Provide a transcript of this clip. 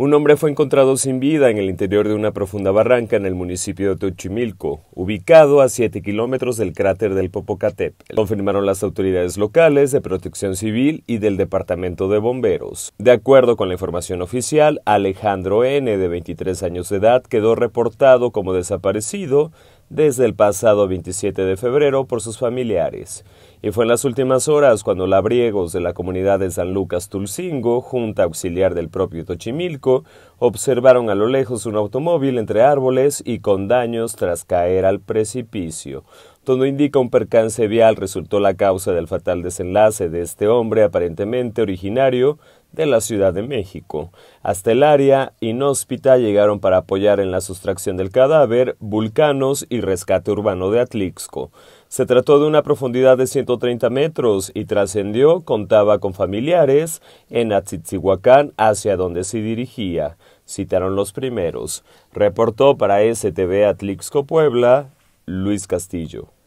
Un hombre fue encontrado sin vida en el interior de una profunda barranca en el municipio de Tochimilco, ubicado a 7 kilómetros del cráter del Popocatépetl. Confirmaron las autoridades locales de Protección Civil y del Departamento de Bomberos. De acuerdo con la información oficial, Alejandro N., de 23 años de edad, quedó reportado como desaparecido desde el pasado 27 de febrero por sus familiares, y fue en las últimas horas cuando labriegos de la comunidad de San Lucas Tulcingo, junta auxiliar del propio Tochimilco, observaron a lo lejos un automóvil entre árboles y con daños tras caer al precipicio. Todo indica un percance vial resultó la causa del fatal desenlace de este hombre aparentemente originario de la Ciudad de México. Hasta el área inhóspita llegaron para apoyar en la sustracción del cadáver vulcanos y rescate urbano de Atlixco. Se trató de una profundidad de 130 metros y trascendió, contaba con familiares, en Atzitzihuacán, hacia donde se dirigía. Citaron los primeros. Reportó para STV Atlixco Puebla, Luis Castillo.